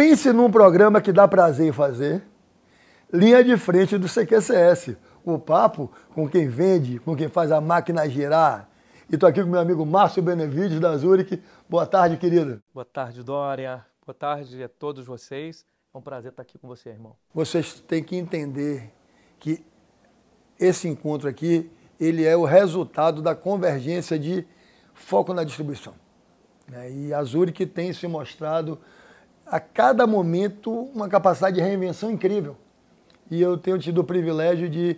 Pense num programa que dá prazer em fazer. Linha de frente do CQCS. O papo com quem vende, com quem faz a máquina girar. E estou aqui com meu amigo Márcio Benevides, da Zurich. Boa tarde, querido. Boa tarde, Dória. Boa tarde a todos vocês. É um prazer estar aqui com você, irmão. Vocês têm que entender que esse encontro aqui, ele é o resultado da convergência de foco na distribuição. Né? E a Zurich tem se mostrado a cada momento uma capacidade de reinvenção incrível. E eu tenho tido o privilégio de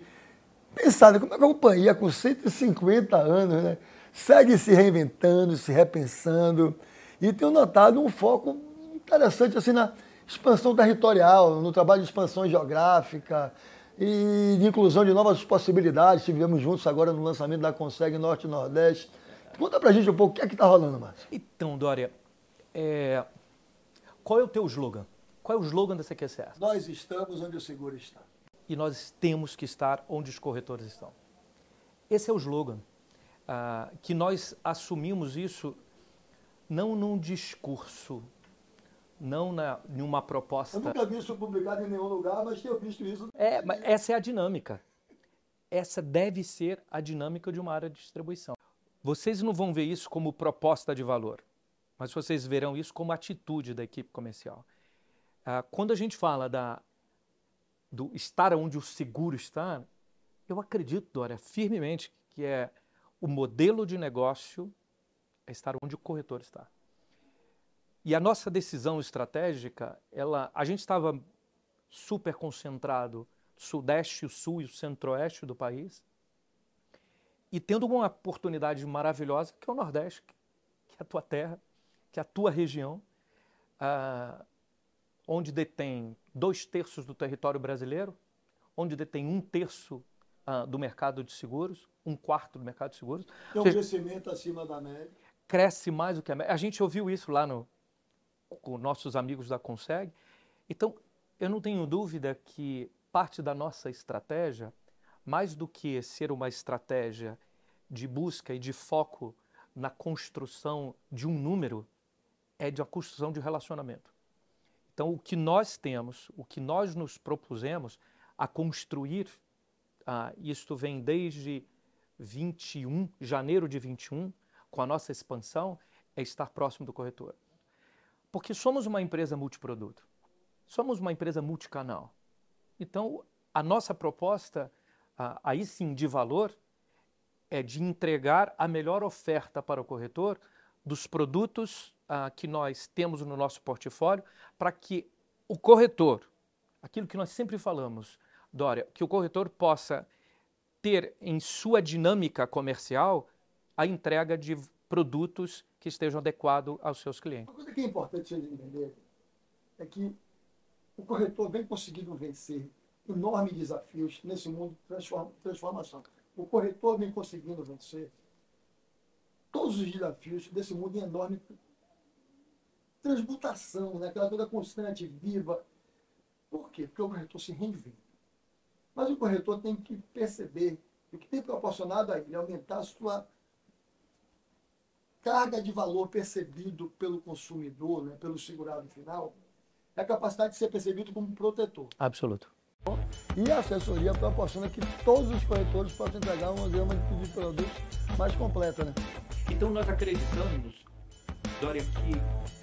pensar, né, como é que a companhia com 150 anos né, segue se reinventando, se repensando, e tenho notado um foco interessante assim na expansão territorial, no trabalho de expansão geográfica e de inclusão de novas possibilidades. Estivemos juntos agora no lançamento da Consegue Norte e Nordeste. Conta pra gente um pouco o que é que tá rolando, Márcio. Então, Dória, é, qual é o teu slogan? Qual é o slogan da CQCS? Nós estamos onde o seguro está. E nós temos que estar onde os corretores estão. Esse é o slogan. Ah, que nós assumimos isso não num discurso, não na, numa proposta. Eu nunca vi isso publicado em nenhum lugar, mas tenho visto isso. É, essa é a dinâmica. Essa deve ser a dinâmica de uma área de distribuição. Vocês não vão ver isso como proposta de valor mas vocês verão isso como atitude da equipe comercial. Ah, quando a gente fala da, do estar onde o seguro está, eu acredito, Dória, firmemente que é o modelo de negócio é estar onde o corretor está. E a nossa decisão estratégica, ela, a gente estava super concentrado sudeste, o sul e o centro-oeste do país, e tendo uma oportunidade maravilhosa que é o Nordeste, que é a tua terra, que é a tua região, ah, onde detém dois terços do território brasileiro, onde detém um terço ah, do mercado de seguros, um quarto do mercado de seguros. Tem um seja, crescimento acima da média. Cresce mais do que a média. A gente ouviu isso lá no, com nossos amigos da Conseg. Então, eu não tenho dúvida que parte da nossa estratégia, mais do que ser uma estratégia de busca e de foco na construção de um número, é de uma construção de relacionamento. Então, o que nós temos, o que nós nos propusemos a construir, ah, isto vem desde 21, janeiro de 21, com a nossa expansão, é estar próximo do corretor. Porque somos uma empresa multiproduto, somos uma empresa multicanal. Então, a nossa proposta, ah, aí sim, de valor, é de entregar a melhor oferta para o corretor dos produtos ah, que nós temos no nosso portfólio para que o corretor, aquilo que nós sempre falamos, Dória, que o corretor possa ter em sua dinâmica comercial a entrega de produtos que estejam adequados aos seus clientes. Uma coisa que é importante vocês entender é que o corretor vem conseguindo vencer enormes desafios nesse mundo de transformação. O corretor vem conseguindo vencer todos os desafios desse mundo em enorme transmutação, né? aquela coisa constante, viva. Por quê? Porque o corretor se reinventa. Mas o corretor tem que perceber o que tem proporcionado a ele aumentar a sua carga de valor percebido pelo consumidor, né, pelo segurado final, é a capacidade de ser percebido como protetor. Absoluto. E a assessoria proporciona que todos os corretores possam entregar uma gama de produtos mais completa. Né? Então nós acreditamos, Dória, que